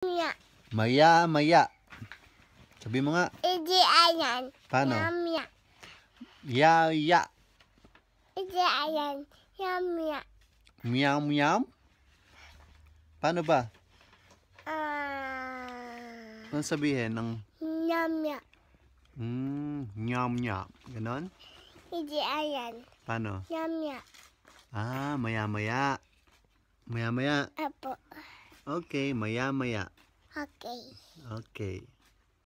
Maya. Maya, maya. Sabi mo nga. Hindi ayan. Paano? Ya, ya. Hindi ayan. Yamya. Miyam, miyam? Paano ba? Ah. Uh, Anong sabihin ng... Yamya. Mm, nyam, nyam. Ganon? Hindi ayan. Paano? Yamya. Ah, maya, maya. Maya, maya. Apo. Okay, maya-maya. Okay. Okay.